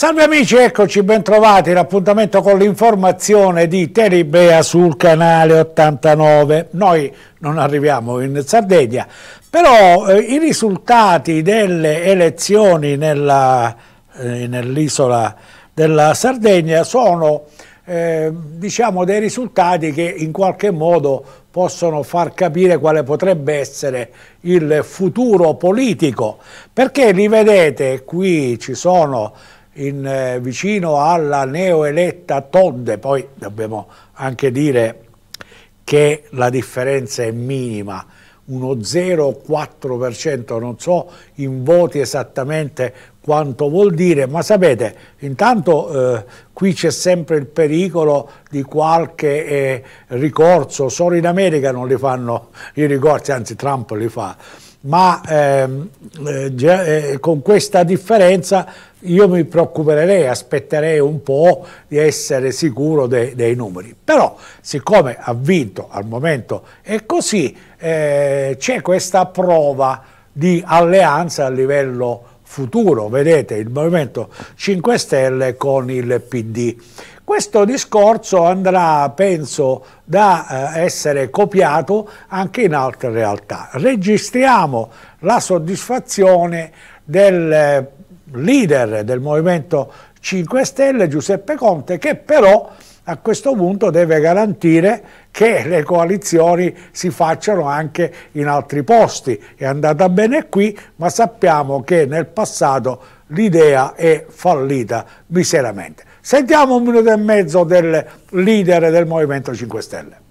Salve amici, eccoci bentrovati trovati, l'appuntamento con l'informazione di Teribea sul canale 89. Noi non arriviamo in Sardegna, però eh, i risultati delle elezioni eh, nell'isola eh, nell della Sardegna sono eh, diciamo dei risultati che in qualche modo possono far capire quale potrebbe essere il futuro politico, perché li vedete qui ci sono in, eh, vicino alla neoeletta Tonde, poi dobbiamo anche dire che la differenza è minima, uno 0,4%, non so in voti esattamente quanto vuol dire, ma sapete, intanto eh, qui c'è sempre il pericolo di qualche eh, ricorso, solo in America non li fanno i ricorsi, anzi Trump li fa, ma ehm, eh, eh, con questa differenza io mi preoccuperei, aspetterei un po' di essere sicuro de dei numeri. Però siccome ha vinto al momento è così, eh, c'è questa prova di alleanza a livello futuro, vedete il Movimento 5 Stelle con il PD. Questo discorso andrà, penso, da eh, essere copiato anche in altre realtà. Registriamo la soddisfazione del eh, leader del Movimento 5 Stelle, Giuseppe Conte, che però a questo punto deve garantire che le coalizioni si facciano anche in altri posti. È andata bene qui, ma sappiamo che nel passato l'idea è fallita miseramente. Sentiamo un minuto e mezzo del leader del Movimento 5 Stelle.